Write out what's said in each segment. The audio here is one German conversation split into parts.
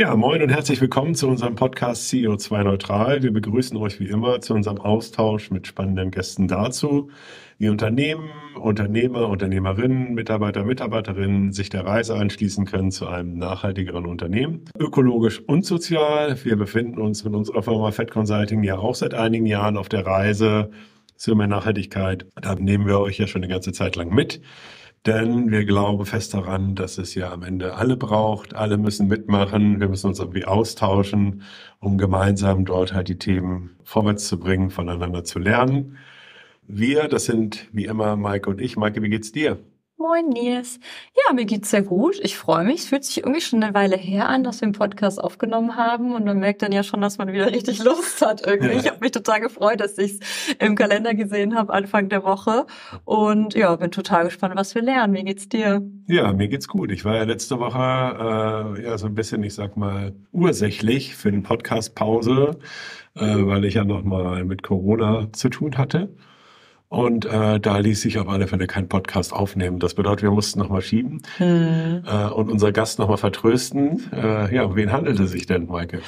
Ja, moin und herzlich willkommen zu unserem Podcast CO2 Neutral. Wir begrüßen euch wie immer zu unserem Austausch mit spannenden Gästen dazu, wie Unternehmen, Unternehmer, Unternehmerinnen, Mitarbeiter, Mitarbeiterinnen sich der Reise anschließen können zu einem nachhaltigeren Unternehmen, ökologisch und sozial. Wir befinden uns mit unserer Firma Fed Consulting ja auch seit einigen Jahren auf der Reise zu mehr Nachhaltigkeit. Da nehmen wir euch ja schon eine ganze Zeit lang mit. Denn wir glauben fest daran, dass es ja am Ende alle braucht. Alle müssen mitmachen. Wir müssen uns irgendwie austauschen, um gemeinsam dort halt die Themen vorwärts zu bringen, voneinander zu lernen. Wir, das sind wie immer Maike und ich. Maike, wie geht's dir? Moin Nils. Ja, mir geht's sehr gut. Ich freue mich. Es fühlt sich irgendwie schon eine Weile her an, dass wir einen Podcast aufgenommen haben und man merkt dann ja schon, dass man wieder richtig Lust hat irgendwie. Ja. Ich habe mich total gefreut, dass ich es im Kalender gesehen habe Anfang der Woche und ja, bin total gespannt, was wir lernen. Wie geht's dir? Ja, mir geht's gut. Ich war ja letzte Woche äh, ja so ein bisschen, ich sag mal, ursächlich für den Podcast Pause, äh, weil ich ja nochmal mit Corona zu tun hatte. Und äh, da ließ sich auf alle Fälle kein Podcast aufnehmen. Das bedeutet, wir mussten nochmal schieben hm. äh, und unser Gast nochmal vertrösten. Äh, ja, um wen handelt es sich denn, Maike?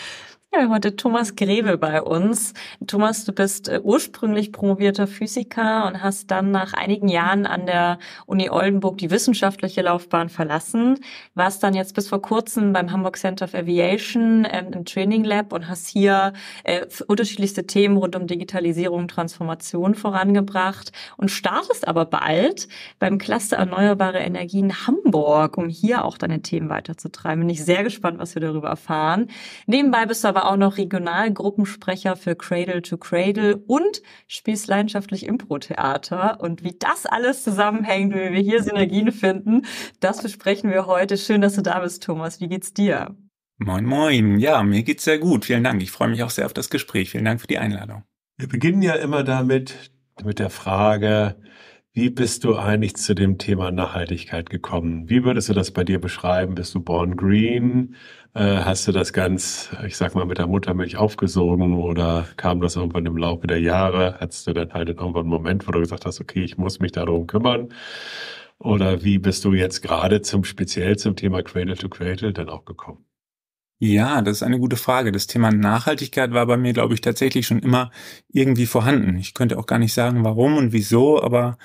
Ja, heute Thomas Grebe bei uns. Thomas, du bist äh, ursprünglich promovierter Physiker und hast dann nach einigen Jahren an der Uni Oldenburg die wissenschaftliche Laufbahn verlassen, warst dann jetzt bis vor kurzem beim Hamburg Center of Aviation ähm, im Training Lab und hast hier äh, unterschiedlichste Themen rund um Digitalisierung und Transformation vorangebracht und startest aber bald beim Cluster Erneuerbare Energien Hamburg, um hier auch deine Themen weiterzutreiben. Bin ich sehr gespannt, was wir darüber erfahren. Nebenbei bist du aber aber auch noch Regionalgruppensprecher für Cradle to Cradle und spielst leidenschaftlich Impro-Theater. Und wie das alles zusammenhängt, wie wir hier Synergien finden, das besprechen wir heute. Schön, dass du da bist, Thomas. Wie geht's dir? Moin, moin. Ja, mir geht's sehr gut. Vielen Dank. Ich freue mich auch sehr auf das Gespräch. Vielen Dank für die Einladung. Wir beginnen ja immer damit, mit der Frage, wie bist du eigentlich zu dem Thema Nachhaltigkeit gekommen? Wie würdest du das bei dir beschreiben? Bist du born green? Äh, hast du das ganz, ich sag mal, mit der Muttermilch aufgesogen oder kam das irgendwann im Laufe der Jahre? Hattest du dann halt irgendwann einen Moment, wo du gesagt hast, okay, ich muss mich darum kümmern? Oder wie bist du jetzt gerade zum speziell zum Thema Cradle to Cradle dann auch gekommen? Ja, das ist eine gute Frage. Das Thema Nachhaltigkeit war bei mir, glaube ich, tatsächlich schon immer irgendwie vorhanden. Ich könnte auch gar nicht sagen, warum und wieso, aber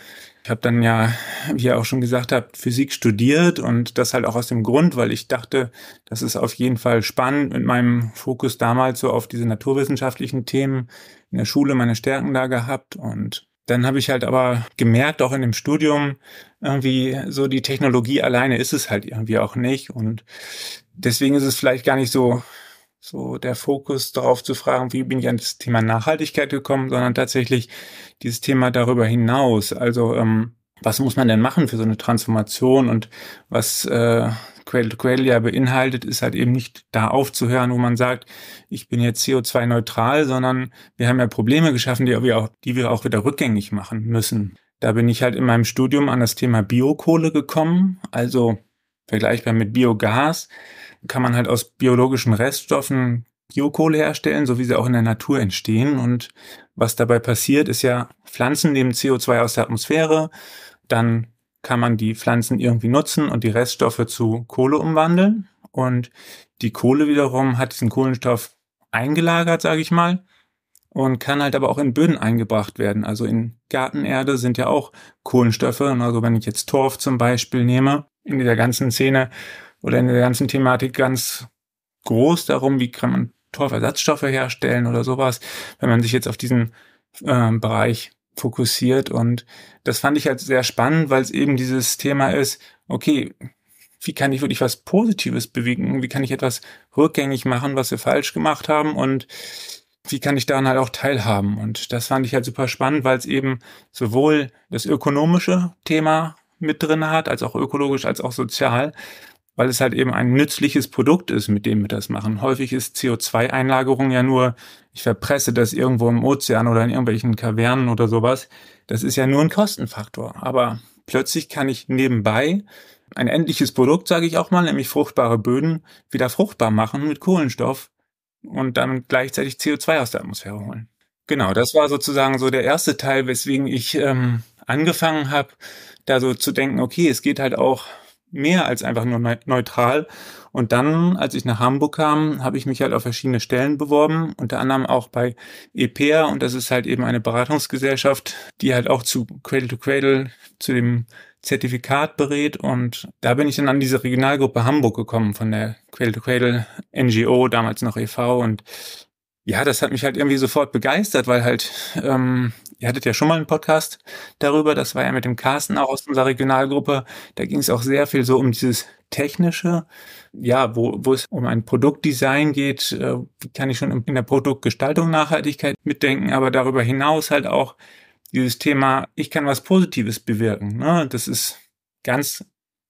ich habe dann ja, wie ihr auch schon gesagt habt, Physik studiert und das halt auch aus dem Grund, weil ich dachte, das ist auf jeden Fall spannend mit meinem Fokus damals so auf diese naturwissenschaftlichen Themen in der Schule meine Stärken da gehabt und dann habe ich halt aber gemerkt, auch in dem Studium, irgendwie so die Technologie alleine ist es halt irgendwie auch nicht. Und deswegen ist es vielleicht gar nicht so, so der Fokus darauf zu fragen, wie bin ich an das Thema Nachhaltigkeit gekommen, sondern tatsächlich dieses Thema darüber hinaus. Also, ähm, was muss man denn machen für so eine Transformation und was äh, Quell to Quell ja beinhaltet, ist halt eben nicht da aufzuhören, wo man sagt, ich bin jetzt CO2-neutral, sondern wir haben ja Probleme geschaffen, die wir, auch, die wir auch wieder rückgängig machen müssen. Da bin ich halt in meinem Studium an das Thema Biokohle gekommen, also vergleichbar mit Biogas kann man halt aus biologischen Reststoffen Biokohle herstellen, so wie sie auch in der Natur entstehen. Und was dabei passiert, ist ja, Pflanzen nehmen CO2 aus der Atmosphäre, dann kann man die Pflanzen irgendwie nutzen und die Reststoffe zu Kohle umwandeln. Und die Kohle wiederum hat diesen Kohlenstoff eingelagert, sage ich mal, und kann halt aber auch in Böden eingebracht werden. Also in Gartenerde sind ja auch Kohlenstoffe. Also wenn ich jetzt Torf zum Beispiel nehme, in dieser ganzen Szene oder in der ganzen Thematik ganz groß darum, wie kann man Torfersatzstoffe herstellen oder sowas. Wenn man sich jetzt auf diesen äh, Bereich fokussiert. Und das fand ich halt sehr spannend, weil es eben dieses Thema ist, okay, wie kann ich wirklich was Positives bewegen? Wie kann ich etwas rückgängig machen, was wir falsch gemacht haben? Und wie kann ich daran halt auch teilhaben? Und das fand ich halt super spannend, weil es eben sowohl das ökonomische Thema mit drin hat, als auch ökologisch, als auch sozial weil es halt eben ein nützliches Produkt ist, mit dem wir das machen. Häufig ist CO2-Einlagerung ja nur, ich verpresse das irgendwo im Ozean oder in irgendwelchen Kavernen oder sowas. Das ist ja nur ein Kostenfaktor. Aber plötzlich kann ich nebenbei ein endliches Produkt, sage ich auch mal, nämlich fruchtbare Böden, wieder fruchtbar machen mit Kohlenstoff und dann gleichzeitig CO2 aus der Atmosphäre holen. Genau, das war sozusagen so der erste Teil, weswegen ich ähm, angefangen habe, da so zu denken, okay, es geht halt auch mehr als einfach nur neutral. Und dann, als ich nach Hamburg kam, habe ich mich halt auf verschiedene Stellen beworben, unter anderem auch bei EPEA und das ist halt eben eine Beratungsgesellschaft, die halt auch zu Cradle to Cradle, zu dem Zertifikat berät und da bin ich dann an diese Regionalgruppe Hamburg gekommen von der Cradle to Cradle NGO, damals noch EV und ja, das hat mich halt irgendwie sofort begeistert, weil halt ähm, ihr hattet ja schon mal einen Podcast darüber, das war ja mit dem Carsten auch aus unserer Regionalgruppe. Da ging es auch sehr viel so um dieses Technische, ja, wo, wo es um ein Produktdesign geht, äh, kann ich schon in der Produktgestaltung Nachhaltigkeit mitdenken, aber darüber hinaus halt auch dieses Thema, ich kann was Positives bewirken. Ne? Das ist ganz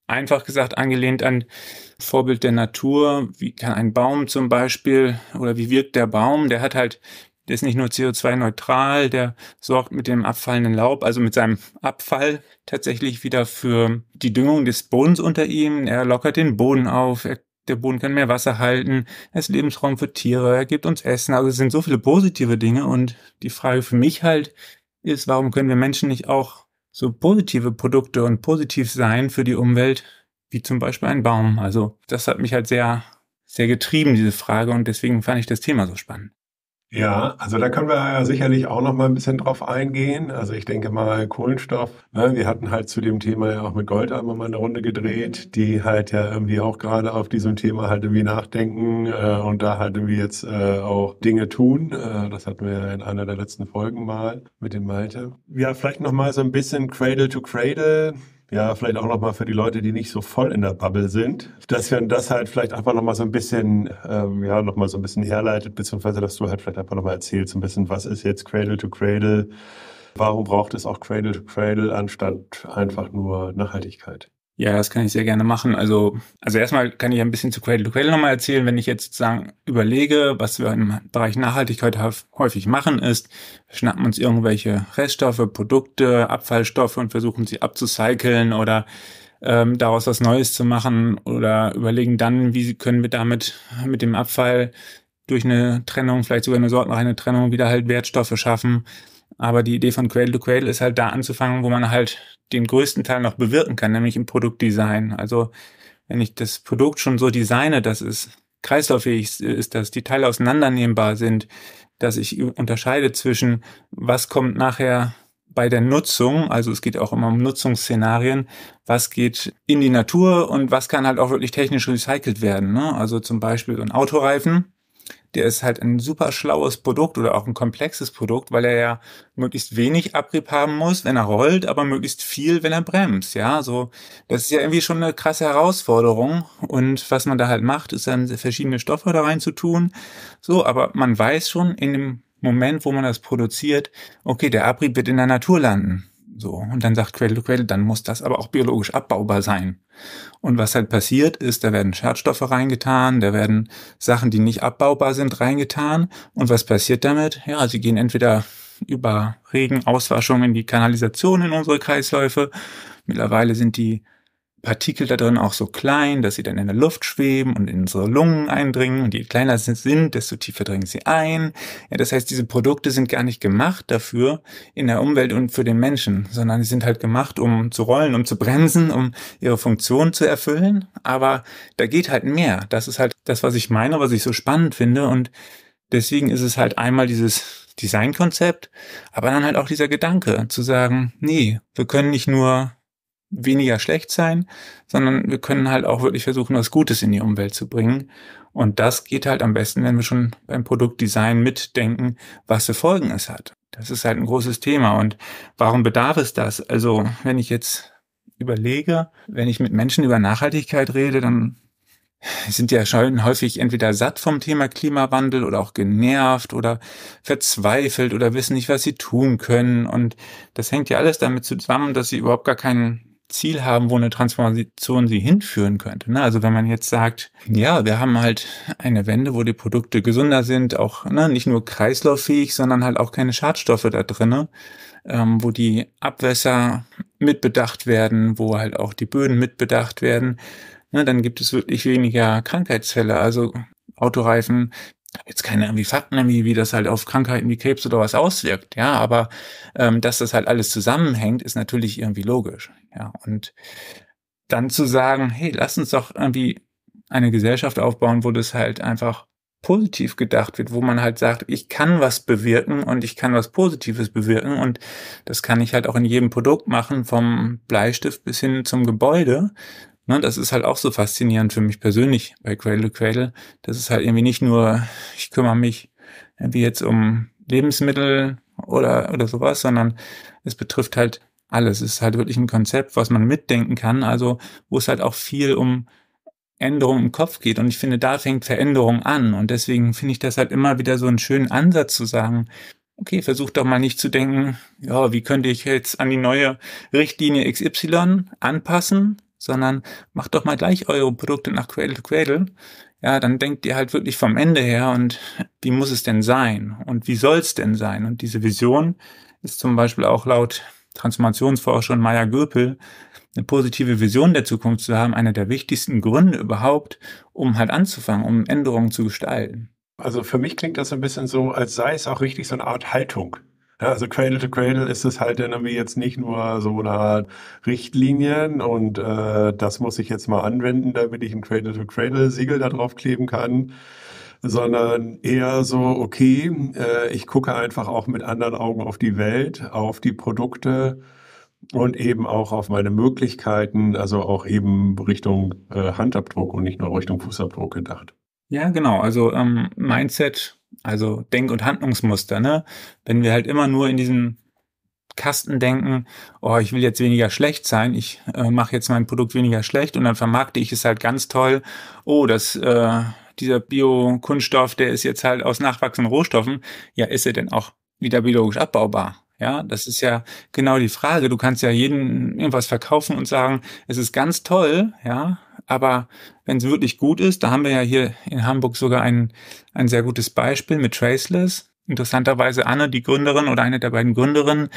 einfach gesagt angelehnt an Vorbild der Natur. Wie kann ein Baum zum Beispiel oder wie wirkt der Baum? Der hat halt der ist nicht nur CO2-neutral, der sorgt mit dem abfallenden Laub, also mit seinem Abfall tatsächlich wieder für die Düngung des Bodens unter ihm. Er lockert den Boden auf, er, der Boden kann mehr Wasser halten, er ist Lebensraum für Tiere, er gibt uns Essen. Also es sind so viele positive Dinge und die Frage für mich halt ist, warum können wir Menschen nicht auch so positive Produkte und positiv sein für die Umwelt, wie zum Beispiel ein Baum. Also das hat mich halt sehr, sehr getrieben, diese Frage, und deswegen fand ich das Thema so spannend. Ja, also da können wir ja sicherlich auch noch mal ein bisschen drauf eingehen. Also ich denke mal Kohlenstoff. Ne, wir hatten halt zu dem Thema ja auch mit Gold einmal mal eine Runde gedreht, die halt ja irgendwie auch gerade auf diesem Thema halt irgendwie nachdenken äh, und da halt irgendwie jetzt äh, auch Dinge tun. Äh, das hatten wir ja in einer der letzten Folgen mal mit dem Malte. Ja, vielleicht noch mal so ein bisschen Cradle to Cradle ja, vielleicht auch nochmal für die Leute, die nicht so voll in der Bubble sind, dass wir das halt vielleicht einfach nochmal so ein bisschen, ähm, ja, nochmal so ein bisschen herleitet, beziehungsweise dass du halt vielleicht einfach nochmal erzählst, so ein bisschen, was ist jetzt Cradle to Cradle? Warum braucht es auch Cradle to Cradle anstatt einfach nur Nachhaltigkeit? Ja, das kann ich sehr gerne machen. Also, also erstmal kann ich ein bisschen zu Cradle to Cradle nochmal erzählen. Wenn ich jetzt sozusagen überlege, was wir im Bereich Nachhaltigkeit häufig machen, ist, schnappen uns irgendwelche Reststoffe, Produkte, Abfallstoffe und versuchen sie abzucyceln oder ähm, daraus was Neues zu machen oder überlegen dann, wie können wir damit mit dem Abfall durch eine Trennung, vielleicht sogar eine sortenreine Trennung, wieder halt Wertstoffe schaffen. Aber die Idee von Cradle to Cradle ist halt da anzufangen, wo man halt den größten Teil noch bewirken kann, nämlich im Produktdesign. Also wenn ich das Produkt schon so designe, dass es kreislauffähig ist, dass die Teile auseinandernehmbar sind, dass ich unterscheide zwischen, was kommt nachher bei der Nutzung, also es geht auch immer um Nutzungsszenarien, was geht in die Natur und was kann halt auch wirklich technisch recycelt werden. Ne? Also zum Beispiel so ein Autoreifen, der ist halt ein super schlaues Produkt oder auch ein komplexes Produkt, weil er ja möglichst wenig Abrieb haben muss, wenn er rollt, aber möglichst viel, wenn er bremst. Ja, so das ist ja irgendwie schon eine krasse Herausforderung. Und was man da halt macht, ist dann verschiedene Stoffe da rein zu tun. So, aber man weiß schon in dem Moment, wo man das produziert, okay, der Abrieb wird in der Natur landen. So, und dann sagt Quelle Quelle, dann muss das aber auch biologisch abbaubar sein. Und was halt passiert ist, da werden Schadstoffe reingetan, da werden Sachen, die nicht abbaubar sind, reingetan. Und was passiert damit? Ja, sie gehen entweder über Regenauswaschung in die Kanalisation in unsere Kreisläufe. Mittlerweile sind die Partikel da drin auch so klein, dass sie dann in der Luft schweben und in unsere Lungen eindringen. Und je kleiner sie sind, desto tiefer dringen sie ein. Ja, das heißt, diese Produkte sind gar nicht gemacht dafür in der Umwelt und für den Menschen, sondern sie sind halt gemacht, um zu rollen, um zu bremsen, um ihre Funktion zu erfüllen. Aber da geht halt mehr. Das ist halt das, was ich meine, was ich so spannend finde. Und deswegen ist es halt einmal dieses Designkonzept, aber dann halt auch dieser Gedanke zu sagen, nee, wir können nicht nur weniger schlecht sein, sondern wir können halt auch wirklich versuchen, was Gutes in die Umwelt zu bringen. Und das geht halt am besten, wenn wir schon beim Produktdesign mitdenken, was für Folgen es hat. Das ist halt ein großes Thema. Und warum bedarf es das? Also, wenn ich jetzt überlege, wenn ich mit Menschen über Nachhaltigkeit rede, dann sind ja schon häufig entweder satt vom Thema Klimawandel oder auch genervt oder verzweifelt oder wissen nicht, was sie tun können. Und das hängt ja alles damit zusammen, dass sie überhaupt gar keinen Ziel haben, wo eine Transformation sie hinführen könnte. Ne? Also wenn man jetzt sagt, ja, wir haben halt eine Wende, wo die Produkte gesünder sind, auch ne, nicht nur kreislauffähig, sondern halt auch keine Schadstoffe da drinne, ähm, wo die Abwässer mitbedacht werden, wo halt auch die Böden mitbedacht werden, ne, dann gibt es wirklich weniger Krankheitsfälle. Also Autoreifen jetzt keine irgendwie Fakten, irgendwie, wie das halt auf Krankheiten wie Krebs oder was auswirkt, ja, aber ähm, dass das halt alles zusammenhängt, ist natürlich irgendwie logisch, ja, und dann zu sagen, hey, lass uns doch irgendwie eine Gesellschaft aufbauen, wo das halt einfach positiv gedacht wird, wo man halt sagt, ich kann was bewirken und ich kann was Positives bewirken und das kann ich halt auch in jedem Produkt machen, vom Bleistift bis hin zum Gebäude, Ne, das ist halt auch so faszinierend für mich persönlich bei Cradle to Cradle. Das ist halt irgendwie nicht nur, ich kümmere mich irgendwie jetzt um Lebensmittel oder, oder sowas, sondern es betrifft halt alles. Es ist halt wirklich ein Konzept, was man mitdenken kann, also wo es halt auch viel um Änderung im Kopf geht. Und ich finde, da fängt Veränderung an. Und deswegen finde ich das halt immer wieder so einen schönen Ansatz zu sagen, okay, versuch doch mal nicht zu denken, ja, wie könnte ich jetzt an die neue Richtlinie XY anpassen, sondern macht doch mal gleich eure Produkte nach Cradle to Cradle. Ja, dann denkt ihr halt wirklich vom Ende her und wie muss es denn sein und wie soll es denn sein? Und diese Vision ist zum Beispiel auch laut Transformationsforscherin Maya Göpel eine positive Vision der Zukunft zu haben, einer der wichtigsten Gründe überhaupt, um halt anzufangen, um Änderungen zu gestalten. Also für mich klingt das ein bisschen so, als sei es auch richtig so eine Art Haltung. Ja, also Cradle to Cradle ist es halt dann irgendwie jetzt nicht nur so eine Art Richtlinien und äh, das muss ich jetzt mal anwenden, damit ich ein Cradle to Cradle Siegel da drauf kleben kann, sondern eher so, okay, äh, ich gucke einfach auch mit anderen Augen auf die Welt, auf die Produkte und eben auch auf meine Möglichkeiten, also auch eben Richtung äh, Handabdruck und nicht nur Richtung Fußabdruck gedacht. Ja, genau. Also ähm, Mindset also Denk- und Handlungsmuster, ne? Wenn wir halt immer nur in diesem Kasten denken, oh, ich will jetzt weniger schlecht sein, ich äh, mache jetzt mein Produkt weniger schlecht und dann vermarkte ich es halt ganz toll. Oh, das äh, dieser Bio-Kunststoff, der ist jetzt halt aus nachwachsenden Rohstoffen. Ja, ist er denn auch wieder biologisch abbaubar? Ja, das ist ja genau die Frage. Du kannst ja jeden irgendwas verkaufen und sagen, es ist ganz toll, ja, aber wenn es wirklich gut ist, da haben wir ja hier in Hamburg sogar ein, ein sehr gutes Beispiel mit Traceless. Interessanterweise Anne, die Gründerin oder eine der beiden Gründerinnen,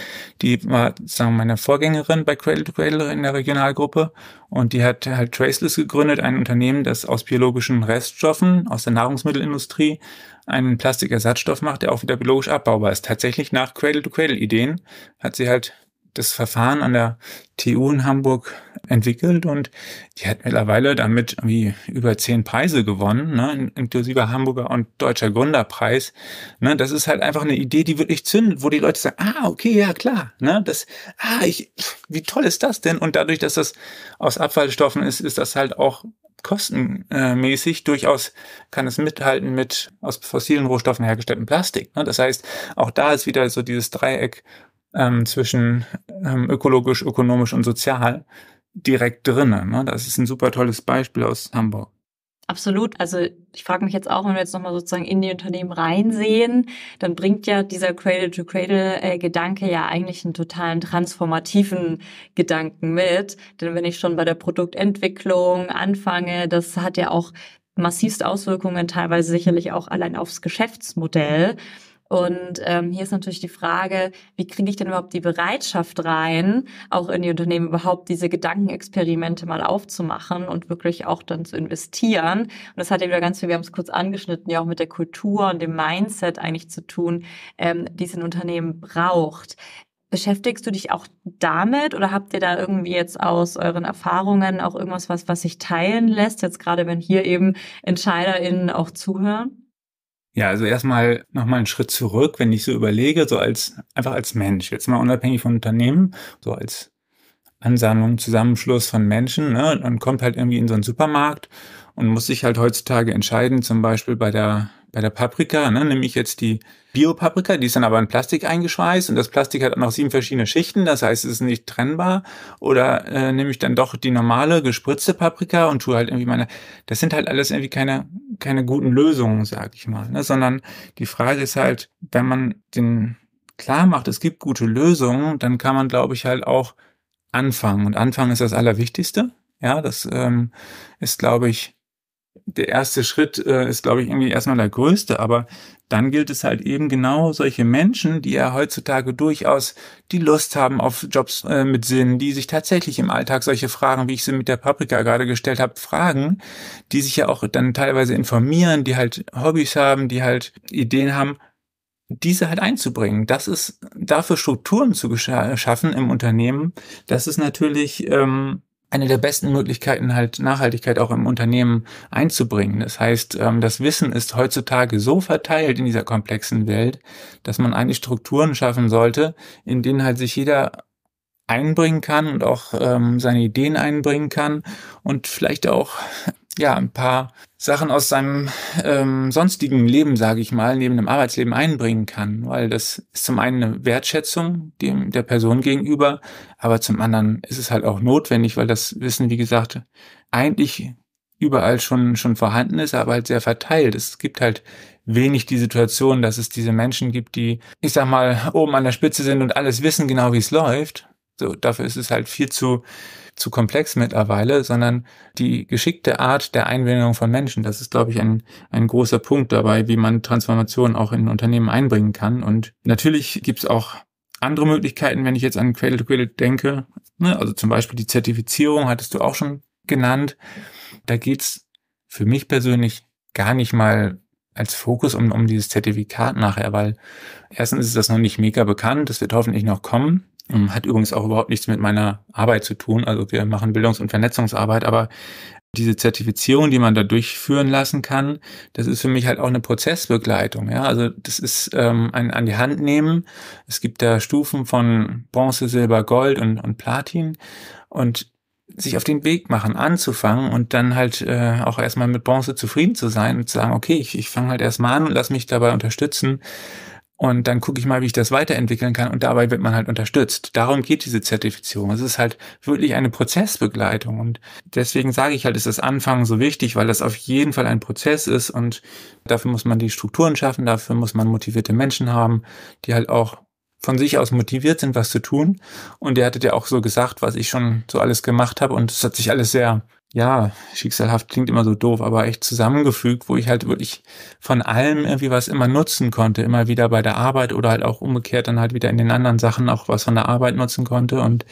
die war, sozusagen meine Vorgängerin bei Cradle to Cradle in der Regionalgruppe und die hat halt Traceless gegründet, ein Unternehmen, das aus biologischen Reststoffen aus der Nahrungsmittelindustrie einen Plastikersatzstoff macht, der auch wieder biologisch abbaubar ist. Tatsächlich nach Cradle to Cradle Ideen hat sie halt das Verfahren an der TU in Hamburg entwickelt und die hat mittlerweile damit irgendwie über zehn Preise gewonnen, ne, inklusive Hamburger und Deutscher Gründerpreis. Ne, das ist halt einfach eine Idee, die wirklich zündet, wo die Leute sagen, ah, okay, ja klar, ne, das, ah, ich, wie toll ist das denn? Und dadurch, dass das aus Abfallstoffen ist, ist das halt auch kostenmäßig durchaus kann es mithalten mit aus fossilen Rohstoffen hergestellten Plastik. Ne. Das heißt, auch da ist wieder so dieses Dreieck ähm, zwischen ähm, ökologisch, ökonomisch und sozial direkt drinnen. Ne? Das ist ein super tolles Beispiel aus Hamburg. Absolut. Also ich frage mich jetzt auch, wenn wir jetzt nochmal sozusagen in die Unternehmen reinsehen, dann bringt ja dieser Cradle-to-Cradle-Gedanke äh, ja eigentlich einen totalen transformativen Gedanken mit. Denn wenn ich schon bei der Produktentwicklung anfange, das hat ja auch massivst Auswirkungen, teilweise sicherlich auch allein aufs Geschäftsmodell. Und ähm, hier ist natürlich die Frage, wie kriege ich denn überhaupt die Bereitschaft rein, auch in die Unternehmen überhaupt diese Gedankenexperimente mal aufzumachen und wirklich auch dann zu investieren. Und das hat ja wieder ganz viel, wir haben es kurz angeschnitten, ja auch mit der Kultur und dem Mindset eigentlich zu tun, ähm, die es in Unternehmen braucht. Beschäftigst du dich auch damit oder habt ihr da irgendwie jetzt aus euren Erfahrungen auch irgendwas, was, was sich teilen lässt, jetzt gerade wenn hier eben EntscheiderInnen auch zuhören? Ja, also erstmal nochmal einen Schritt zurück, wenn ich so überlege, so als, einfach als Mensch, jetzt mal unabhängig von Unternehmen, so als Ansammlung, Zusammenschluss von Menschen, ne, und kommt halt irgendwie in so einen Supermarkt und muss sich halt heutzutage entscheiden, zum Beispiel bei der bei der Paprika, ne, nehme ich jetzt die Bio-Paprika, die ist dann aber in Plastik eingeschweißt und das Plastik hat noch sieben verschiedene Schichten, das heißt, es ist nicht trennbar. Oder äh, nehme ich dann doch die normale gespritzte Paprika und tue halt irgendwie meine. Das sind halt alles irgendwie keine, keine guten Lösungen, sag ich mal. Ne? Sondern die Frage ist halt, wenn man den klar macht, es gibt gute Lösungen, dann kann man, glaube ich, halt auch anfangen. Und anfangen ist das Allerwichtigste. Ja, das ähm, ist, glaube ich, der erste Schritt äh, ist, glaube ich, irgendwie erstmal der größte, aber dann gilt es halt eben genau solche Menschen, die ja heutzutage durchaus die Lust haben auf Jobs äh, mit Sinn, die sich tatsächlich im Alltag solche Fragen, wie ich sie mit der Paprika gerade gestellt habe, fragen, die sich ja auch dann teilweise informieren, die halt Hobbys haben, die halt Ideen haben, diese halt einzubringen. Das ist dafür Strukturen zu schaffen im Unternehmen. Das ist natürlich ähm, eine der besten Möglichkeiten, halt Nachhaltigkeit auch im Unternehmen einzubringen. Das heißt, ähm, das Wissen ist heutzutage so verteilt in dieser komplexen Welt, dass man eigentlich Strukturen schaffen sollte, in denen halt sich jeder einbringen kann und auch ähm, seine Ideen einbringen kann und vielleicht auch ja, ein paar Sachen aus seinem ähm, sonstigen Leben, sage ich mal, neben dem Arbeitsleben einbringen kann. Weil das ist zum einen eine Wertschätzung dem, der Person gegenüber, aber zum anderen ist es halt auch notwendig, weil das Wissen, wie gesagt, eigentlich überall schon, schon vorhanden ist, aber halt sehr verteilt. Es gibt halt wenig die Situation, dass es diese Menschen gibt, die, ich sag mal, oben an der Spitze sind und alles wissen, genau wie es läuft. So, dafür ist es halt viel zu zu komplex mittlerweile, sondern die geschickte Art der Einbindung von Menschen. Das ist, glaube ich, ein, ein großer Punkt dabei, wie man Transformation auch in Unternehmen einbringen kann. Und natürlich gibt es auch andere Möglichkeiten, wenn ich jetzt an Cradle-to-Cradle denke. Ne? Also zum Beispiel die Zertifizierung hattest du auch schon genannt. Da geht es für mich persönlich gar nicht mal als Fokus um, um dieses Zertifikat nachher, weil erstens ist das noch nicht mega bekannt, das wird hoffentlich noch kommen. Mhm. hat übrigens auch überhaupt nichts mit meiner Arbeit zu tun. Also wir machen Bildungs- und Vernetzungsarbeit, aber diese Zertifizierung, die man da durchführen lassen kann, das ist für mich halt auch eine Prozessbegleitung. Ja? Also das ist ähm, ein an die Hand nehmen. Es gibt da Stufen von Bronze, Silber, Gold und, und Platin. Und sich auf den Weg machen, anzufangen und dann halt äh, auch erstmal mit Bronze zufrieden zu sein und zu sagen, okay, ich, ich fange halt erstmal an und lass mich dabei unterstützen, und dann gucke ich mal, wie ich das weiterentwickeln kann und dabei wird man halt unterstützt. Darum geht diese Zertifizierung. Es ist halt wirklich eine Prozessbegleitung und deswegen sage ich halt, ist das Anfangen so wichtig, weil das auf jeden Fall ein Prozess ist und dafür muss man die Strukturen schaffen, dafür muss man motivierte Menschen haben, die halt auch von sich aus motiviert sind, was zu tun. Und ihr hattet ja auch so gesagt, was ich schon so alles gemacht habe und es hat sich alles sehr ja, schicksalhaft klingt immer so doof, aber echt zusammengefügt, wo ich halt wirklich von allem irgendwie was immer nutzen konnte, immer wieder bei der Arbeit oder halt auch umgekehrt dann halt wieder in den anderen Sachen auch was von der Arbeit nutzen konnte. Und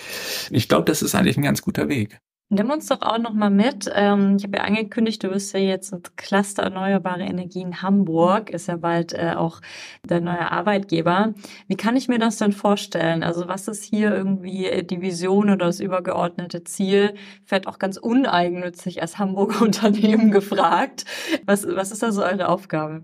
ich glaube, das ist eigentlich ein ganz guter Weg. Nimm uns doch auch nochmal mit. Ähm, ich habe ja angekündigt, du bist ja jetzt ein Cluster Erneuerbare Energien Hamburg, ist ja bald äh, auch der neue Arbeitgeber. Wie kann ich mir das denn vorstellen? Also was ist hier irgendwie die Vision oder das übergeordnete Ziel? Fährt auch ganz uneigennützig als Hamburger Unternehmen gefragt. Was, was ist da so eure Aufgabe?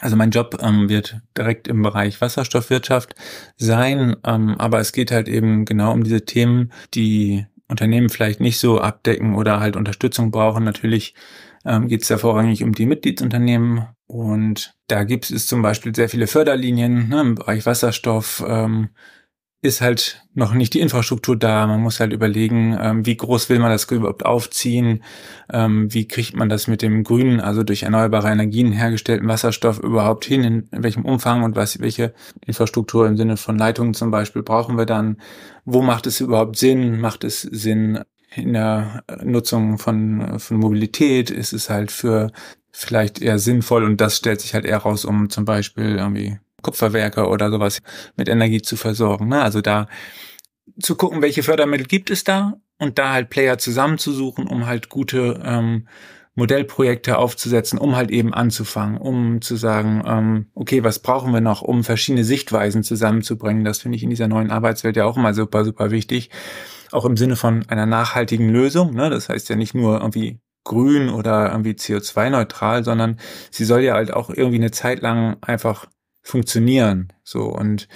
Also mein Job ähm, wird direkt im Bereich Wasserstoffwirtschaft sein, ähm, aber es geht halt eben genau um diese Themen, die Unternehmen vielleicht nicht so abdecken oder halt Unterstützung brauchen. Natürlich ähm, geht es da vorrangig um die Mitgliedsunternehmen und da gibt es zum Beispiel sehr viele Förderlinien ne, im Bereich Wasserstoff, ähm, ist halt noch nicht die Infrastruktur da. Man muss halt überlegen, ähm, wie groß will man das überhaupt aufziehen? Ähm, wie kriegt man das mit dem grünen, also durch erneuerbare Energien hergestellten Wasserstoff überhaupt hin? In, in welchem Umfang und was, welche Infrastruktur im Sinne von Leitungen zum Beispiel brauchen wir dann? Wo macht es überhaupt Sinn? Macht es Sinn in der äh, Nutzung von, äh, von Mobilität? Ist es halt für vielleicht eher sinnvoll und das stellt sich halt eher raus, um zum Beispiel irgendwie Kupferwerke oder sowas mit Energie zu versorgen. Ne? Also da zu gucken, welche Fördermittel gibt es da und da halt Player zusammenzusuchen, um halt gute ähm, Modellprojekte aufzusetzen, um halt eben anzufangen, um zu sagen, ähm, okay, was brauchen wir noch, um verschiedene Sichtweisen zusammenzubringen. Das finde ich in dieser neuen Arbeitswelt ja auch immer super, super wichtig. Auch im Sinne von einer nachhaltigen Lösung. Ne? Das heißt ja nicht nur irgendwie grün oder irgendwie CO2-neutral, sondern sie soll ja halt auch irgendwie eine Zeit lang einfach funktionieren. So und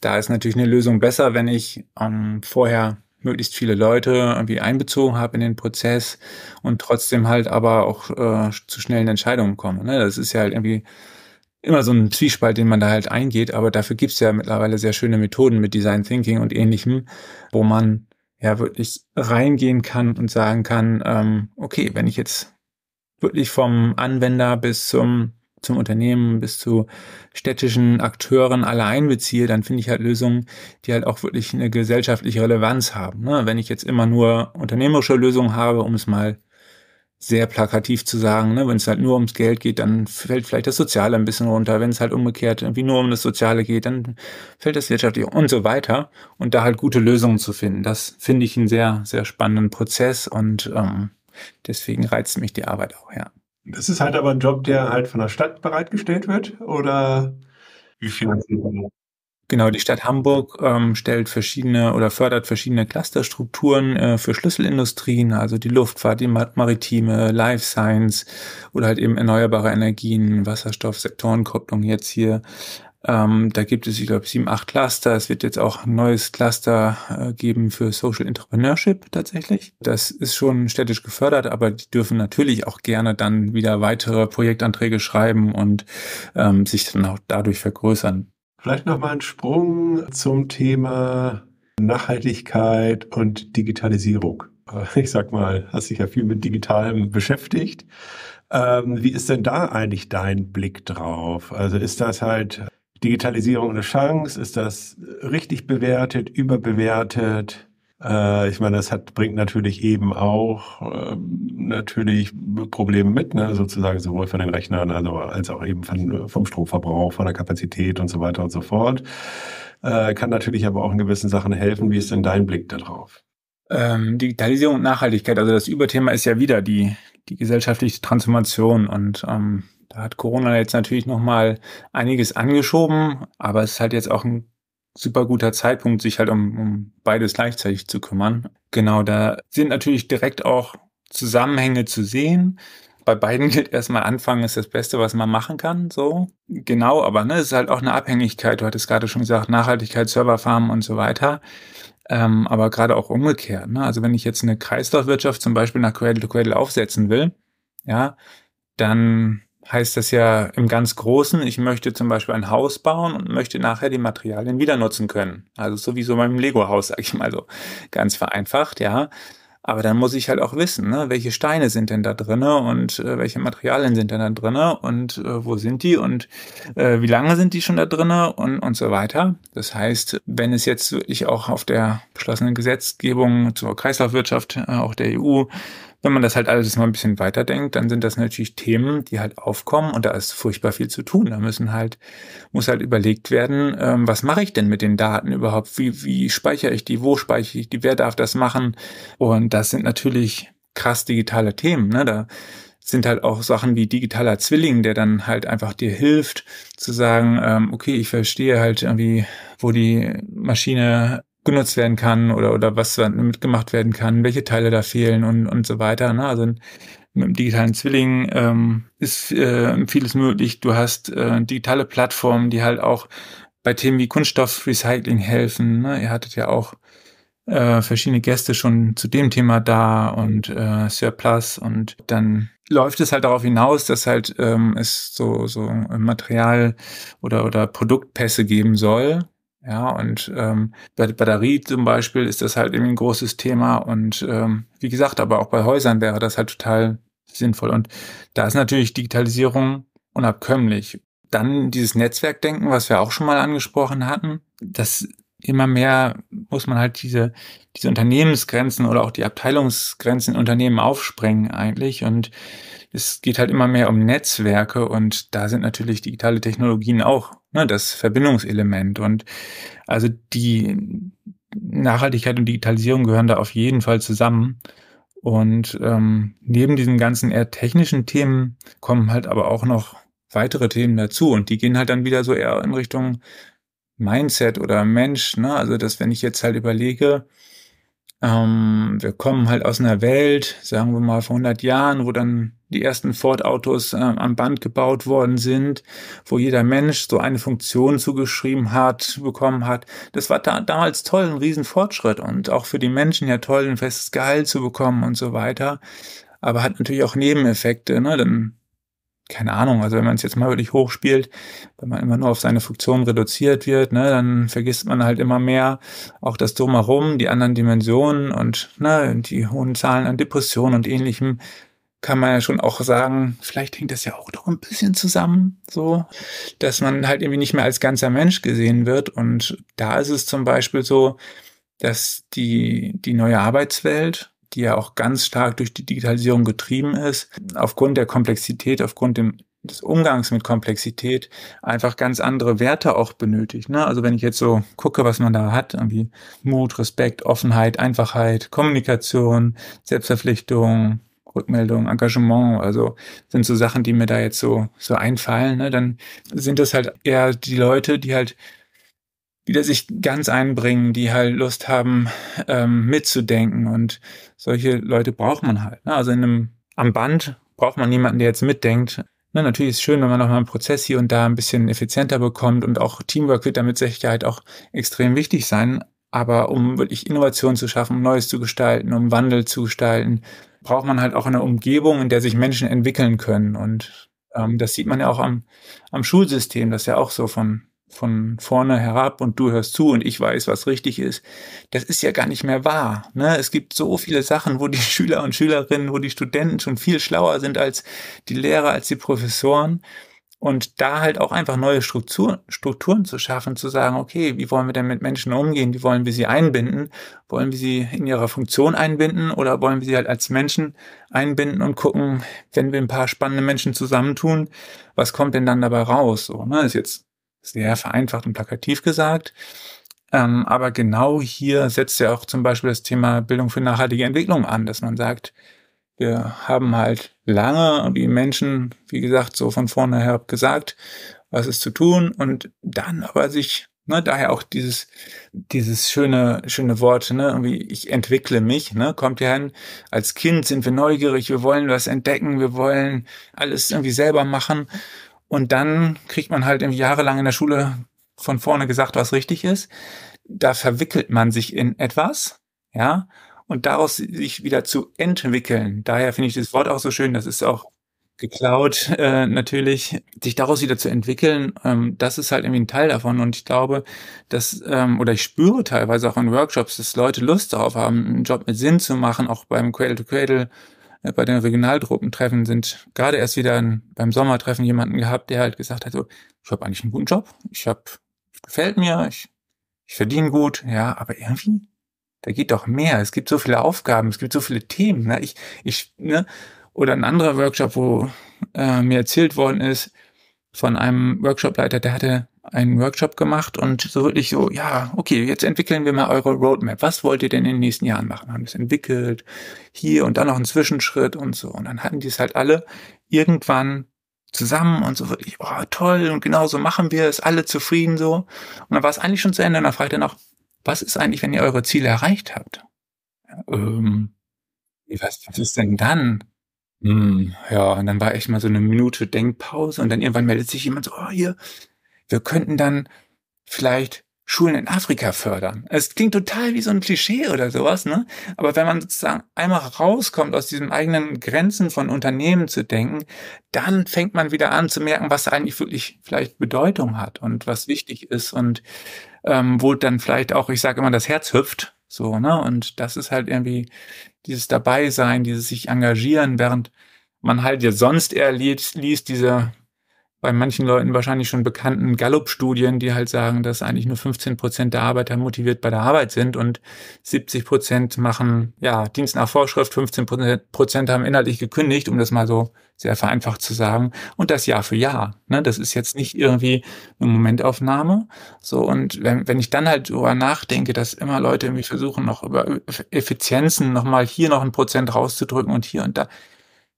da ist natürlich eine Lösung besser, wenn ich ähm, vorher möglichst viele Leute irgendwie einbezogen habe in den Prozess und trotzdem halt aber auch äh, zu schnellen Entscheidungen komme. Ne? Das ist ja halt irgendwie immer so ein Zwiespalt, den man da halt eingeht, aber dafür gibt es ja mittlerweile sehr schöne Methoden mit Design Thinking und ähnlichem, wo man ja wirklich reingehen kann und sagen kann, ähm, okay, wenn ich jetzt wirklich vom Anwender bis zum zum Unternehmen bis zu städtischen Akteuren alle einbeziehe, dann finde ich halt Lösungen, die halt auch wirklich eine gesellschaftliche Relevanz haben. Ne? Wenn ich jetzt immer nur unternehmerische Lösungen habe, um es mal sehr plakativ zu sagen, ne? wenn es halt nur ums Geld geht, dann fällt vielleicht das Soziale ein bisschen runter. Wenn es halt umgekehrt irgendwie nur um das Soziale geht, dann fällt das wirtschaftlich und so weiter. Und da halt gute Lösungen zu finden, das finde ich einen sehr, sehr spannenden Prozess und ähm, deswegen reizt mich die Arbeit auch, ja. Das ist halt aber ein Job, der halt von der Stadt bereitgestellt wird oder wie finanziert man das? Genau, die Stadt Hamburg ähm, stellt verschiedene oder fördert verschiedene Clusterstrukturen äh, für Schlüsselindustrien, also die Luftfahrt, die maritime, Life Science oder halt eben erneuerbare Energien, Wasserstoff, Sektorenkopplung jetzt hier. Ähm, da gibt es, ich glaube, sieben, acht Cluster. Es wird jetzt auch ein neues Cluster äh, geben für Social Entrepreneurship tatsächlich. Das ist schon städtisch gefördert, aber die dürfen natürlich auch gerne dann wieder weitere Projektanträge schreiben und ähm, sich dann auch dadurch vergrößern. Vielleicht nochmal ein Sprung zum Thema Nachhaltigkeit und Digitalisierung. Äh, ich sag mal, hast dich ja viel mit Digitalem beschäftigt. Ähm, wie ist denn da eigentlich dein Blick drauf? Also ist das halt Digitalisierung eine Chance? Ist das richtig bewertet, überbewertet? Äh, ich meine, das hat, bringt natürlich eben auch äh, natürlich Probleme mit, ne? sozusagen sowohl von den Rechnern also, als auch eben von, vom Stromverbrauch, von der Kapazität und so weiter und so fort. Äh, kann natürlich aber auch in gewissen Sachen helfen. Wie ist denn dein Blick darauf? Ähm, Digitalisierung und Nachhaltigkeit, also das Überthema ist ja wieder die, die gesellschaftliche Transformation und ähm, da hat Corona jetzt natürlich nochmal einiges angeschoben, aber es ist halt jetzt auch ein super guter Zeitpunkt, sich halt um, um beides gleichzeitig zu kümmern. Genau, da sind natürlich direkt auch Zusammenhänge zu sehen. Bei beiden gilt erstmal anfangen ist das Beste, was man machen kann, so. Genau, aber ne, es ist halt auch eine Abhängigkeit. Du hattest gerade schon gesagt, Nachhaltigkeit, Serverfarmen und so weiter. Ähm, aber gerade auch umgekehrt. Ne? Also wenn ich jetzt eine Kreislaufwirtschaft zum Beispiel nach Cradle to Cradle aufsetzen will, ja, dann heißt das ja im ganz Großen, ich möchte zum Beispiel ein Haus bauen und möchte nachher die Materialien wieder nutzen können. Also sowieso meinem Lego-Haus, sag ich mal so, ganz vereinfacht, ja. Aber dann muss ich halt auch wissen, ne, welche Steine sind denn da drinne und äh, welche Materialien sind denn da drinne und äh, wo sind die und äh, wie lange sind die schon da drinne und und so weiter. Das heißt, wenn es jetzt wirklich auch auf der beschlossenen Gesetzgebung zur Kreislaufwirtschaft äh, auch der EU wenn man das halt alles mal ein bisschen weiterdenkt, dann sind das natürlich Themen, die halt aufkommen und da ist furchtbar viel zu tun. Da müssen halt, muss halt überlegt werden, ähm, was mache ich denn mit den Daten überhaupt? Wie, wie speichere ich die? Wo speichere ich die? Wer darf das machen? Und das sind natürlich krass digitale Themen. Ne? Da sind halt auch Sachen wie digitaler Zwilling, der dann halt einfach dir hilft, zu sagen, ähm, okay, ich verstehe halt irgendwie, wo die Maschine genutzt werden kann oder, oder was gemacht werden kann, welche Teile da fehlen und, und so weiter. Ne? Also mit dem digitalen Zwilling ähm, ist äh, vieles möglich. Du hast äh, digitale Plattformen, die halt auch bei Themen wie Kunststoffrecycling helfen. Ne? Ihr hattet ja auch äh, verschiedene Gäste schon zu dem Thema da und äh, Surplus und dann läuft es halt darauf hinaus, dass halt ähm, es so so Material oder oder Produktpässe geben soll, ja, und ähm, bei der Batterie zum Beispiel ist das halt eben ein großes Thema. Und ähm, wie gesagt, aber auch bei Häusern wäre das halt total sinnvoll. Und da ist natürlich Digitalisierung unabkömmlich. Dann dieses Netzwerkdenken, was wir auch schon mal angesprochen hatten, dass immer mehr muss man halt diese, diese Unternehmensgrenzen oder auch die Abteilungsgrenzen in Unternehmen aufsprengen eigentlich. Und es geht halt immer mehr um Netzwerke und da sind natürlich digitale Technologien auch ne, das Verbindungselement. Und also die Nachhaltigkeit und Digitalisierung gehören da auf jeden Fall zusammen. Und ähm, neben diesen ganzen eher technischen Themen kommen halt aber auch noch weitere Themen dazu. Und die gehen halt dann wieder so eher in Richtung Mindset oder Mensch. Ne? Also, dass wenn ich jetzt halt überlege, ähm, wir kommen halt aus einer Welt, sagen wir mal vor 100 Jahren, wo dann die ersten Ford-Autos äh, am Band gebaut worden sind, wo jeder Mensch so eine Funktion zugeschrieben hat, bekommen hat. Das war da, damals toll, ein Riesenfortschritt und auch für die Menschen ja toll, ein festes Gehalt zu bekommen und so weiter. Aber hat natürlich auch Nebeneffekte, ne? Dann keine Ahnung, also wenn man es jetzt mal wirklich hochspielt, wenn man immer nur auf seine Funktion reduziert wird, ne, dann vergisst man halt immer mehr auch das Drumherum, die anderen Dimensionen und ne, die hohen Zahlen an Depressionen und ähnlichem kann man ja schon auch sagen, vielleicht hängt das ja auch doch ein bisschen zusammen, so, dass man halt irgendwie nicht mehr als ganzer Mensch gesehen wird. Und da ist es zum Beispiel so, dass die, die neue Arbeitswelt die ja auch ganz stark durch die Digitalisierung getrieben ist, aufgrund der Komplexität, aufgrund dem, des Umgangs mit Komplexität einfach ganz andere Werte auch benötigt. Ne? Also wenn ich jetzt so gucke, was man da hat, irgendwie Mut, Respekt, Offenheit, Einfachheit, Kommunikation, Selbstverpflichtung, Rückmeldung, Engagement, also sind so Sachen, die mir da jetzt so, so einfallen, ne? dann sind das halt eher die Leute, die halt die da sich ganz einbringen, die halt Lust haben, ähm, mitzudenken. Und solche Leute braucht man halt. Ne? Also in einem, am Band braucht man niemanden, der jetzt mitdenkt. Na, ne, natürlich ist es schön, wenn man nochmal einen Prozess hier und da ein bisschen effizienter bekommt und auch Teamwork wird damit Sicherheit auch extrem wichtig sein. Aber um wirklich Innovation zu schaffen, um Neues zu gestalten, um Wandel zu gestalten, braucht man halt auch eine Umgebung, in der sich Menschen entwickeln können. Und ähm, das sieht man ja auch am, am Schulsystem, das ja auch so von von vorne herab und du hörst zu und ich weiß, was richtig ist. Das ist ja gar nicht mehr wahr. Ne? Es gibt so viele Sachen, wo die Schüler und Schülerinnen, wo die Studenten schon viel schlauer sind als die Lehrer, als die Professoren. Und da halt auch einfach neue Struktur, Strukturen zu schaffen, zu sagen, okay, wie wollen wir denn mit Menschen umgehen? Wie wollen wir sie einbinden? Wollen wir sie in ihrer Funktion einbinden oder wollen wir sie halt als Menschen einbinden und gucken, wenn wir ein paar spannende Menschen zusammentun, was kommt denn dann dabei raus? So, ne? Ist jetzt sehr vereinfacht und plakativ gesagt. Ähm, aber genau hier setzt ja auch zum Beispiel das Thema Bildung für nachhaltige Entwicklung an, dass man sagt, wir haben halt lange wie Menschen, wie gesagt, so von vornherein gesagt, was ist zu tun und dann aber sich, ne, daher auch dieses, dieses schöne, schöne Wort, ne, irgendwie, ich entwickle mich, ne, kommt ja hin, als Kind sind wir neugierig, wir wollen was entdecken, wir wollen alles irgendwie selber machen und dann kriegt man halt irgendwie jahrelang in der Schule von vorne gesagt, was richtig ist. Da verwickelt man sich in etwas, ja, und daraus sich wieder zu entwickeln. Daher finde ich das Wort auch so schön. Das ist auch geklaut, äh, natürlich, sich daraus wieder zu entwickeln, ähm, das ist halt irgendwie ein Teil davon. Und ich glaube, dass, ähm, oder ich spüre teilweise auch in Workshops, dass Leute Lust darauf haben, einen Job mit Sinn zu machen, auch beim Cradle-to-Cradle äh, bei den Regionalgruppentreffen sind gerade erst wieder beim Sommertreffen jemanden gehabt, der halt gesagt hat, so, ich habe eigentlich einen guten Job, ich habe, gefällt mir, ich, ich verdiene gut, ja, aber irgendwie, da geht doch mehr. Es gibt so viele Aufgaben, es gibt so viele Themen. Ne? Ich, ich, ne? Oder ein anderer Workshop, wo äh, mir erzählt worden ist von einem Workshopleiter, der hatte einen Workshop gemacht und so wirklich so, ja, okay, jetzt entwickeln wir mal eure Roadmap. Was wollt ihr denn in den nächsten Jahren machen? Haben es entwickelt, hier und dann noch einen Zwischenschritt und so. Und dann hatten die es halt alle irgendwann zusammen und so wirklich, oh, toll, und genau so machen wir es, alle zufrieden so. Und dann war es eigentlich schon zu Ende und dann fragt er noch, was ist eigentlich, wenn ihr eure Ziele erreicht habt? Ja, ähm, was, was ist denn dann? Hm, ja, und dann war echt mal so eine Minute Denkpause und dann irgendwann meldet sich jemand so, oh, hier, wir könnten dann vielleicht Schulen in Afrika fördern. Es klingt total wie so ein Klischee oder sowas, ne? Aber wenn man sozusagen einmal rauskommt aus diesen eigenen Grenzen von Unternehmen zu denken, dann fängt man wieder an zu merken, was eigentlich wirklich vielleicht Bedeutung hat und was wichtig ist und ähm, wo dann vielleicht auch, ich sage immer, das Herz hüpft, so, ne? Und das ist halt irgendwie dieses Dabeisein, dieses sich engagieren, während man halt ja sonst eher liest, liest diese bei manchen Leuten wahrscheinlich schon bekannten Gallup-Studien, die halt sagen, dass eigentlich nur 15 Prozent der Arbeiter motiviert bei der Arbeit sind und 70 Prozent machen, ja, Dienst nach Vorschrift, 15 Prozent haben inhaltlich gekündigt, um das mal so sehr vereinfacht zu sagen. Und das Jahr für Jahr. Ne? Das ist jetzt nicht irgendwie eine Momentaufnahme. So, und wenn, wenn ich dann halt darüber nachdenke, dass immer Leute irgendwie versuchen, noch über Effizienzen nochmal hier noch ein Prozent rauszudrücken und hier und da,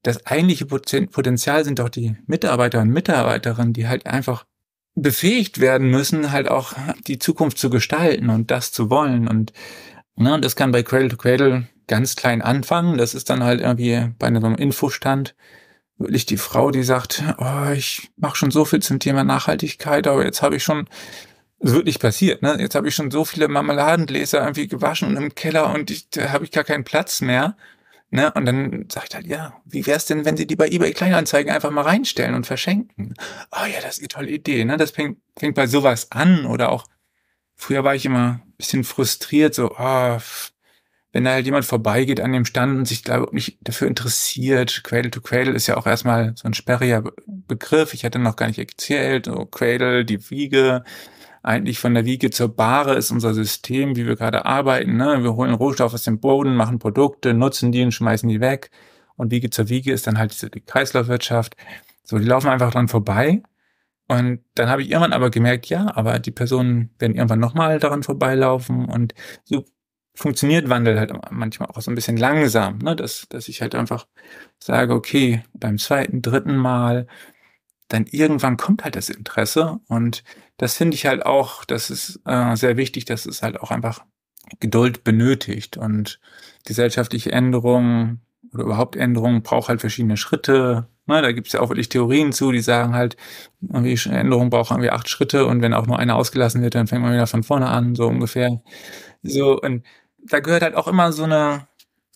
das eigentliche Potenzial sind doch die Mitarbeiter und Mitarbeiterinnen, die halt einfach befähigt werden müssen, halt auch die Zukunft zu gestalten und das zu wollen. Und, ne, und das kann bei Cradle to Cradle ganz klein anfangen. Das ist dann halt irgendwie bei einem Infostand wirklich die Frau, die sagt, oh, ich mache schon so viel zum Thema Nachhaltigkeit, aber jetzt habe ich schon, es wird nicht passiert, ne? Jetzt habe ich schon so viele Marmeladengläser irgendwie gewaschen und im Keller und ich, da habe ich gar keinen Platz mehr. Ne? Und dann sage ich halt, ja, wie wär's denn, wenn sie die bei eBay Kleinanzeigen einfach mal reinstellen und verschenken? oh, ja, das ist eine tolle Idee. Ne? Das fängt, fängt bei sowas an. Oder auch, früher war ich immer ein bisschen frustriert, so, ah, oh, wenn da halt jemand vorbeigeht an dem Stand und sich, glaube ich, nicht dafür interessiert. Cradle to Cradle ist ja auch erstmal so ein sperriger Begriff. Ich hatte noch gar nicht erzählt, so Cradle, die Wiege, eigentlich von der Wiege zur Bahre ist unser System, wie wir gerade arbeiten. Ne? Wir holen Rohstoff aus dem Boden, machen Produkte, nutzen die und schmeißen die weg. Und Wiege zur Wiege ist dann halt diese die Kreislaufwirtschaft. So, die laufen einfach dran vorbei. Und dann habe ich irgendwann aber gemerkt, ja, aber die Personen werden irgendwann nochmal daran vorbeilaufen. Und so funktioniert Wandel halt manchmal auch so ein bisschen langsam, ne? dass, dass ich halt einfach sage, okay, beim zweiten, dritten Mal dann irgendwann kommt halt das Interesse. Und das finde ich halt auch, das ist äh, sehr wichtig, dass es halt auch einfach Geduld benötigt. Und gesellschaftliche Änderungen oder überhaupt Änderungen braucht halt verschiedene Schritte. Na, ne, da gibt es ja auch wirklich Theorien zu, die sagen halt, irgendwie Änderung braucht irgendwie acht Schritte und wenn auch nur einer ausgelassen wird, dann fängt man wieder von vorne an, so ungefähr. So, und da gehört halt auch immer so eine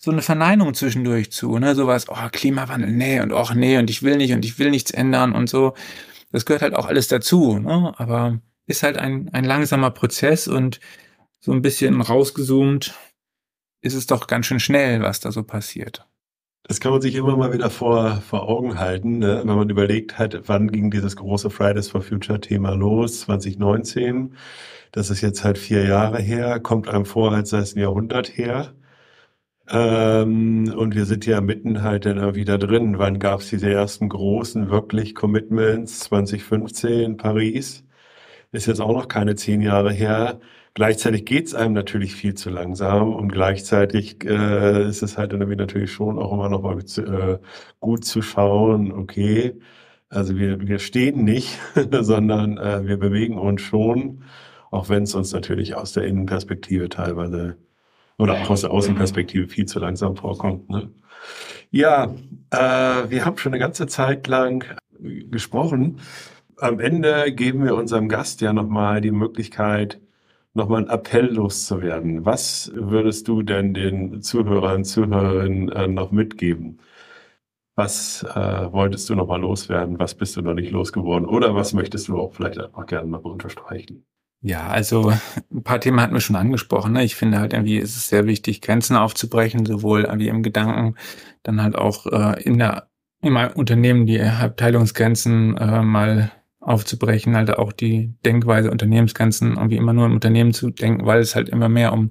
so eine Verneinung zwischendurch zu, ne? Sowas, oh, Klimawandel, nee, und och, nee, und ich will nicht, und ich will nichts ändern und so. Das gehört halt auch alles dazu, ne? Aber ist halt ein, ein langsamer Prozess und so ein bisschen rausgezoomt ist es doch ganz schön schnell, was da so passiert. Das kann man sich immer mal wieder vor, vor Augen halten, ne? wenn man überlegt hat, wann ging dieses große Fridays for Future Thema los, 2019. Das ist jetzt halt vier Jahre her, kommt einem vor, als sei es ein Jahrhundert her. Ähm, und wir sind ja mitten halt dann wieder drin. Wann gab es diese ersten großen, wirklich Commitments? 2015 Paris. Ist jetzt auch noch keine zehn Jahre her. Gleichzeitig geht's einem natürlich viel zu langsam und gleichzeitig äh, ist es halt irgendwie natürlich schon auch immer noch mal äh, gut zu schauen, okay, also wir, wir stehen nicht, sondern äh, wir bewegen uns schon, auch wenn es uns natürlich aus der Innenperspektive teilweise oder auch aus der Außenperspektive viel zu langsam vorkommt. Ne? Ja, äh, wir haben schon eine ganze Zeit lang gesprochen. Am Ende geben wir unserem Gast ja nochmal die Möglichkeit, nochmal einen Appell loszuwerden. Was würdest du denn den Zuhörern Zuhörerinnen äh, noch mitgeben? Was äh, wolltest du nochmal loswerden? Was bist du noch nicht losgeworden? Oder was möchtest du auch vielleicht einfach gerne nochmal unterstreichen? Ja, also ein paar Themen hatten wir schon angesprochen. Ne? Ich finde halt irgendwie ist es sehr wichtig, Grenzen aufzubrechen, sowohl wie im Gedanken, dann halt auch äh, in der in meinem Unternehmen die Abteilungsgrenzen äh, mal aufzubrechen, halt auch die Denkweise Unternehmensgrenzen irgendwie immer nur im Unternehmen zu denken, weil es halt immer mehr um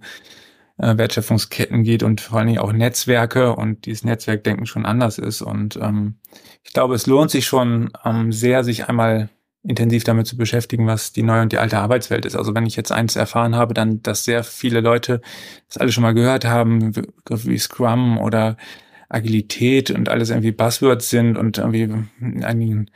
äh, Wertschöpfungsketten geht und vor allen Dingen auch Netzwerke und dieses Netzwerkdenken schon anders ist. Und ähm, ich glaube, es lohnt sich schon ähm, sehr, sich einmal intensiv damit zu beschäftigen, was die neue und die alte Arbeitswelt ist. Also wenn ich jetzt eins erfahren habe, dann, dass sehr viele Leute das alle schon mal gehört haben, wie Scrum oder Agilität und alles irgendwie Buzzwords sind und irgendwie in einigen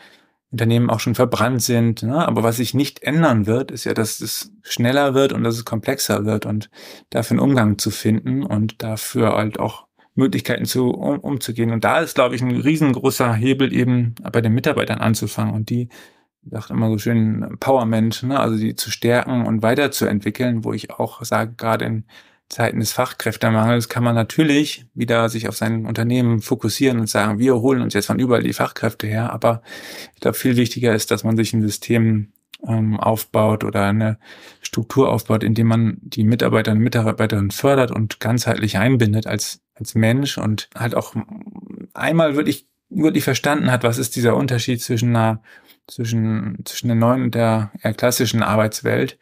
Unternehmen auch schon verbrannt sind. Ne? Aber was sich nicht ändern wird, ist ja, dass es schneller wird und dass es komplexer wird und dafür einen Umgang zu finden und dafür halt auch Möglichkeiten zu um, umzugehen. Und da ist, glaube ich, ein riesengroßer Hebel eben bei den Mitarbeitern anzufangen und die sagt immer so schön Empowerment, ne? also die zu stärken und weiterzuentwickeln, wo ich auch sage, gerade in Zeiten des Fachkräftemangels kann man natürlich wieder sich auf sein Unternehmen fokussieren und sagen, wir holen uns jetzt von überall die Fachkräfte her, aber ich glaube, viel wichtiger ist, dass man sich ein System ähm, aufbaut oder eine Struktur aufbaut, indem man die Mitarbeiterinnen und Mitarbeiterinnen fördert und ganzheitlich einbindet als, als Mensch und halt auch einmal wirklich, wirklich verstanden hat, was ist dieser Unterschied zwischen einer zwischen, zwischen der neuen und der eher klassischen Arbeitswelt,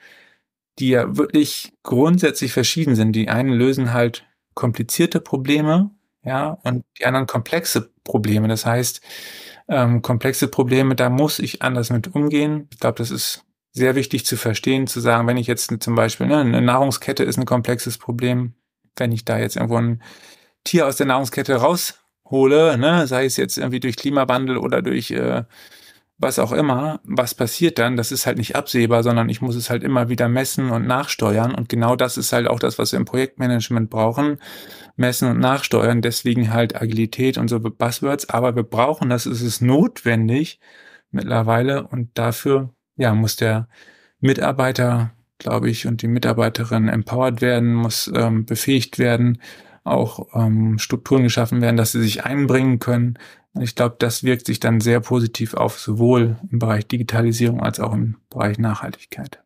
die ja wirklich grundsätzlich verschieden sind. Die einen lösen halt komplizierte Probleme, ja, und die anderen komplexe Probleme. Das heißt, ähm, komplexe Probleme, da muss ich anders mit umgehen. Ich glaube, das ist sehr wichtig zu verstehen, zu sagen, wenn ich jetzt zum Beispiel ne, eine Nahrungskette ist ein komplexes Problem, wenn ich da jetzt irgendwo ein Tier aus der Nahrungskette raushole, ne, sei es jetzt irgendwie durch Klimawandel oder durch äh, was auch immer, was passiert dann, das ist halt nicht absehbar, sondern ich muss es halt immer wieder messen und nachsteuern. Und genau das ist halt auch das, was wir im Projektmanagement brauchen. Messen und nachsteuern, deswegen halt Agilität und so Buzzwords. Aber wir brauchen das, es ist notwendig mittlerweile. Und dafür, ja, muss der Mitarbeiter, glaube ich, und die Mitarbeiterin empowered werden, muss ähm, befähigt werden, auch ähm, Strukturen geschaffen werden, dass sie sich einbringen können, ich glaube, das wirkt sich dann sehr positiv auf, sowohl im Bereich Digitalisierung als auch im Bereich Nachhaltigkeit.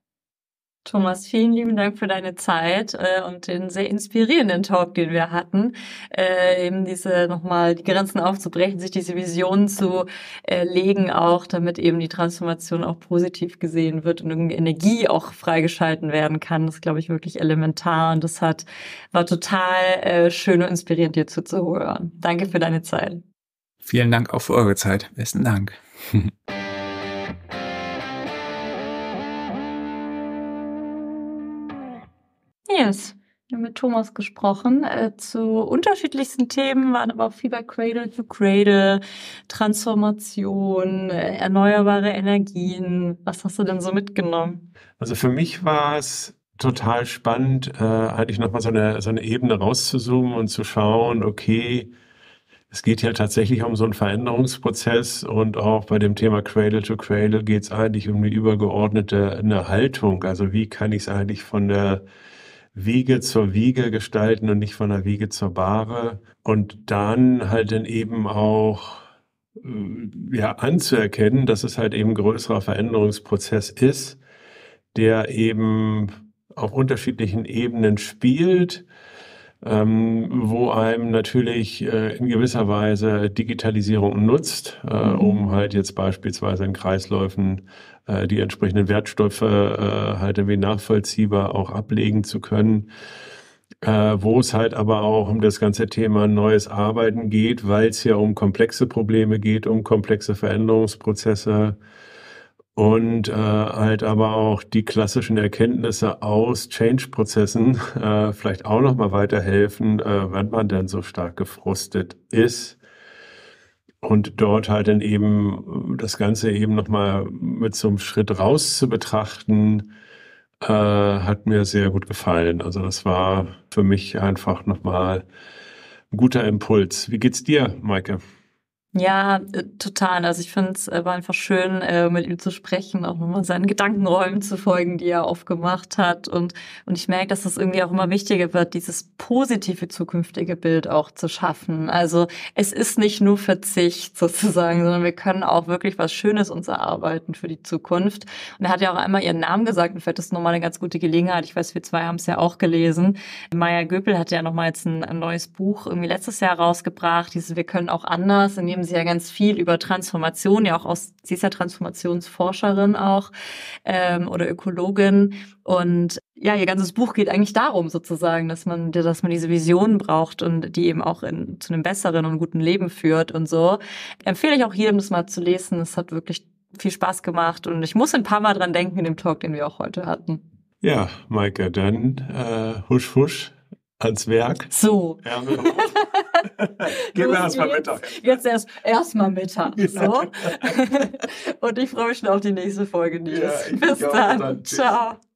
Thomas, vielen lieben Dank für deine Zeit äh, und den sehr inspirierenden Talk, den wir hatten. Äh, eben diese nochmal die Grenzen aufzubrechen, sich diese Visionen zu äh, legen, auch damit eben die Transformation auch positiv gesehen wird und irgendwie Energie auch freigeschalten werden kann. Das glaube ich, wirklich elementar und das hat war total äh, schön und inspirierend, dir zuzuhören. Danke für deine Zeit. Vielen Dank auch für eure Zeit. Besten Dank. Yes. Wir haben mit Thomas gesprochen äh, zu unterschiedlichsten Themen, waren aber auch viel bei Cradle to Cradle, Transformation, äh, erneuerbare Energien. Was hast du denn so mitgenommen? Also für mich war es total spannend, äh, eigentlich nochmal so eine, so eine Ebene rauszuzoomen und zu schauen, okay, es geht ja tatsächlich um so einen Veränderungsprozess und auch bei dem Thema Cradle to Cradle geht es eigentlich um eine übergeordnete eine Haltung. Also wie kann ich es eigentlich von der Wiege zur Wiege gestalten und nicht von der Wiege zur Bahre. Und dann halt dann eben auch äh, ja, anzuerkennen, dass es halt eben ein größerer Veränderungsprozess ist, der eben auf unterschiedlichen Ebenen spielt ähm, wo einem natürlich äh, in gewisser Weise Digitalisierung nutzt, äh, mhm. um halt jetzt beispielsweise in Kreisläufen äh, die entsprechenden Wertstoffe äh, halt irgendwie nachvollziehbar auch ablegen zu können. Äh, wo es halt aber auch um das ganze Thema neues Arbeiten geht, weil es ja um komplexe Probleme geht, um komplexe Veränderungsprozesse, äh, und äh, halt aber auch die klassischen Erkenntnisse aus Change-Prozessen äh, vielleicht auch nochmal weiterhelfen, äh, wenn man dann so stark gefrustet ist. Und dort halt dann eben äh, das Ganze eben nochmal mit so einem Schritt raus zu betrachten, äh, hat mir sehr gut gefallen. Also das war für mich einfach nochmal ein guter Impuls. Wie geht's dir, Maike? Mhm. Ja, äh, total. Also ich finde es äh, war einfach schön, äh, mit ihm zu sprechen, auch nochmal seinen Gedankenräumen zu folgen, die er aufgemacht hat. Und, und ich merke, dass das irgendwie auch immer wichtiger wird, dieses positive zukünftige Bild auch zu schaffen. Also es ist nicht nur Verzicht sozusagen, sondern wir können auch wirklich was Schönes uns erarbeiten für die Zukunft. Und er hat ja auch einmal ihren Namen gesagt und vielleicht ist das nochmal eine ganz gute Gelegenheit. Ich weiß, wir zwei haben es ja auch gelesen. Maya Göpel hat ja nochmal jetzt ein, ein neues Buch irgendwie letztes Jahr rausgebracht, dieses Wir können auch anders, in dem schreiben Sie ja ganz viel über Transformation, ja auch aus, Sie ist ja Transformationsforscherin auch ähm, oder Ökologin. Und ja, Ihr ganzes Buch geht eigentlich darum sozusagen, dass man, dass man diese Vision braucht und die eben auch in, zu einem besseren und guten Leben führt und so. Empfehle ich auch jedem, das mal zu lesen. Es hat wirklich viel Spaß gemacht und ich muss ein paar Mal dran denken in dem Talk, den wir auch heute hatten. Ja, Maike, dann äh, husch husch ans Werk. So. Ärmel hoch. Gehen wir erstmal Mittag. Jetzt erst erstmal Mittag. So. Und ich freue mich schon auf die nächste Folge, Nils. Ja, Bis dann. dann. Ciao.